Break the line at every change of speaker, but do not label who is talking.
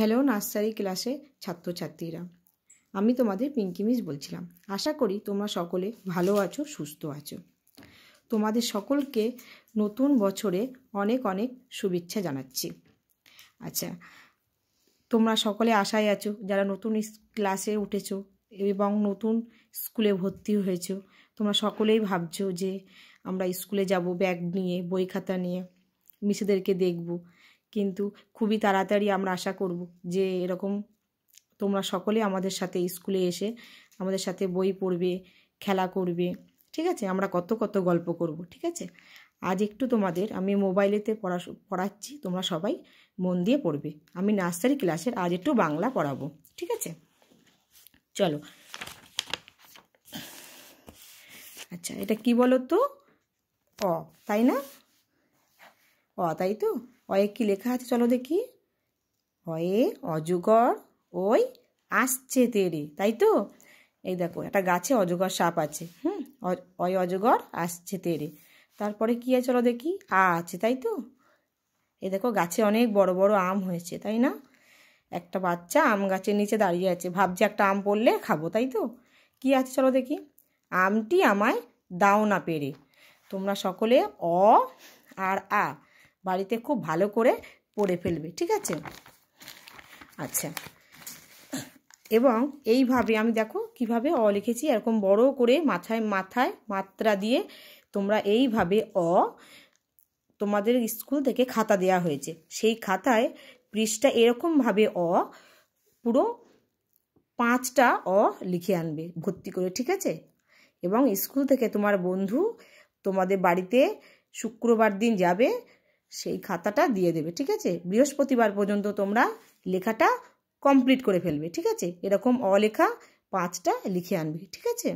hello nursery ক্লাসে ছাত্রছাত্রীরা আমি তোমাদের পিঙ্কি মিস বলছিলাম আশা করি তোমরা সকলে ভালো আছো সুস্থ আছো তোমাদের সকলকে নতুন বছরে অনেক অনেক শুভেচ্ছা জানাচ্ছি আচ্ছা তোমরা সকলে আশায় আছো যারা নতুন ক্লাসে উঠেছো এবং নতুন স্কুলে ভর্তি হয়েছো তোমরা সকলেই ভাবছো যে আমরা স্কুলে যাব ব্যাগ নিয়ে বই খাতা নিয়ে মিসেদেরকে দেখব কিন্তু খুবই তাড়াতাড়ি আমরা আশা করব যে এরকম তোমরা সকলে আমাদের সাথে স্কুলে এসে আমাদের সাথে বই পড়বে খেলা করবে ঠিক আছে আমরা কত কত গল্প করব ঠিক আছে আজ একটু তোমাদের আমি মোবাইলেতে পড়া পড়াচ্ছি তোমরা সবাই মন দিয়ে পড়বে আমি নার্সারি ক্লাসের আজ একটু বাংলা পড়াবো ঠিক আছে চলো আচ্ছা এটা কি বলো তো অ তাই না অ তাই তো অয়ে কি লেখা আছে চলো দেখি অয়ে অজগর ওই আসছে তেরে তাই তো এই দেখো একটা গাছে অজগর সাপ আছে হুম অয় অজগর আসছে তেরে তারপরে কী আছে চলো দেখি আ আছে তাই তো এই দেখো গাছে অনেক বড় বড় আম হয়েছে তাই না একটা বাচ্চা আম গাছের নিচে দাঁড়িয়ে আছে ভাবছে একটা আম পড়লে খাবো তাই তো কি আছে চলো দেখি আমটি আমায় দাও না পেরে তোমরা সকলে অ আর আ বাড়িতে খুব ভালো করে পড়ে ফেলবে ঠিক আছে আচ্ছা এবং এইভাবে আমি দেখো কিভাবে অ লিখেছি এরকম বড় করে মাথায় মাথায় মাত্রা দিয়ে তোমরা এইভাবে অ তোমাদের স্কুল থেকে খাতা দেয়া হয়েছে সেই খাতায় পৃষ্ঠা এরকমভাবে অ পুরো পাঁচটা অ লিখে আনবে ভর্তি করে ঠিক আছে এবং স্কুল থেকে তোমার বন্ধু তোমাদের বাড়িতে শুক্রবার দিন যাবে সেই খাতাটা দিয়ে দেবে ঠিক আছে বৃহস্পতিবার পর্যন্ত তোমরা লেখাটা কমপ্লিট করে ফেলবে ঠিক আছে এরকম অলেখা পাঁচটা লিখে আনবে ঠিক আছে